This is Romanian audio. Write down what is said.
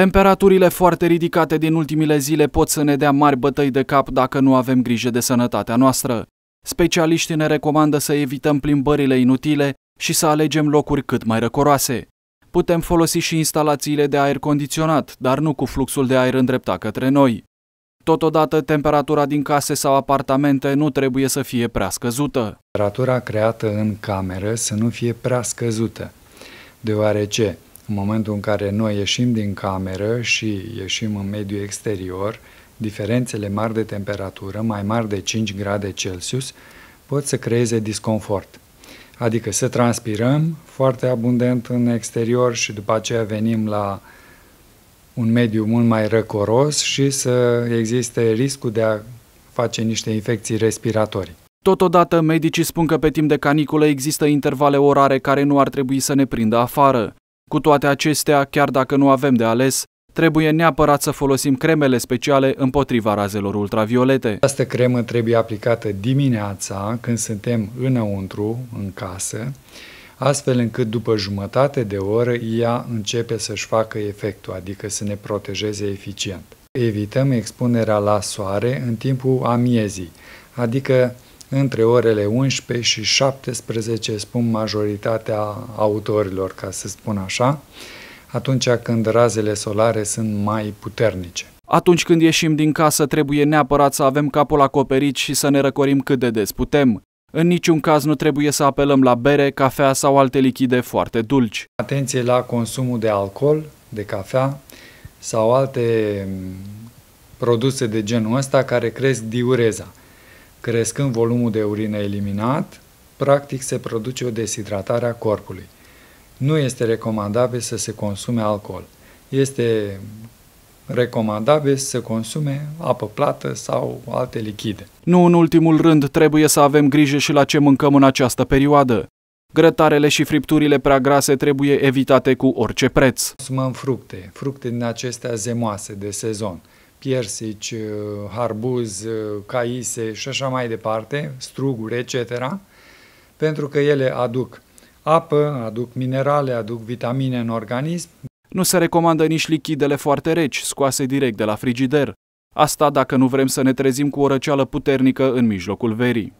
Temperaturile foarte ridicate din ultimile zile pot să ne dea mari bătăi de cap dacă nu avem grijă de sănătatea noastră. Specialiștii ne recomandă să evităm plimbările inutile și să alegem locuri cât mai răcoroase. Putem folosi și instalațiile de aer condiționat, dar nu cu fluxul de aer îndreptat către noi. Totodată, temperatura din case sau apartamente nu trebuie să fie prea scăzută. Temperatura creată în cameră să nu fie prea scăzută, deoarece în momentul în care noi ieșim din cameră și ieșim în mediul exterior, diferențele mari de temperatură, mai mari de 5 grade Celsius, pot să creeze disconfort. Adică să transpirăm foarte abundent în exterior și după aceea venim la un mediu mult mai răcoros și să existe riscul de a face niște infecții respiratorii. Totodată, medicii spun că pe timp de caniculă există intervale orare care nu ar trebui să ne prindă afară. Cu toate acestea, chiar dacă nu avem de ales, trebuie neapărat să folosim cremele speciale împotriva razelor ultraviolete. Această cremă trebuie aplicată dimineața când suntem înăuntru, în casă, astfel încât după jumătate de oră ea începe să-și facă efectul, adică să ne protejeze eficient. Evităm expunerea la soare în timpul amiezii, adică între orele 11 și 17, spun majoritatea autorilor, ca să spun așa, atunci când razele solare sunt mai puternice. Atunci când ieșim din casă, trebuie neapărat să avem capul acoperit și să ne răcorim cât de des putem. În niciun caz nu trebuie să apelăm la bere, cafea sau alte lichide foarte dulci. Atenție la consumul de alcool, de cafea sau alte mm, produse de genul ăsta care cresc diureza. Crescând volumul de urină eliminat, practic se produce o deshidratare a corpului. Nu este recomandabil să se consume alcool. Este recomandabil să consume apă plată sau alte lichide. Nu în ultimul rând, trebuie să avem grijă și la ce mâncăm în această perioadă. Grătarele și fripturile prea grase trebuie evitate cu orice preț. Consumăm fructe, fructe din acestea zemoase de sezon piersici, uh, harbuz, uh, caise și așa mai departe, struguri, etc., pentru că ele aduc apă, aduc minerale, aduc vitamine în organism. Nu se recomandă nici lichidele foarte reci, scoase direct de la frigider. Asta dacă nu vrem să ne trezim cu o răceală puternică în mijlocul verii.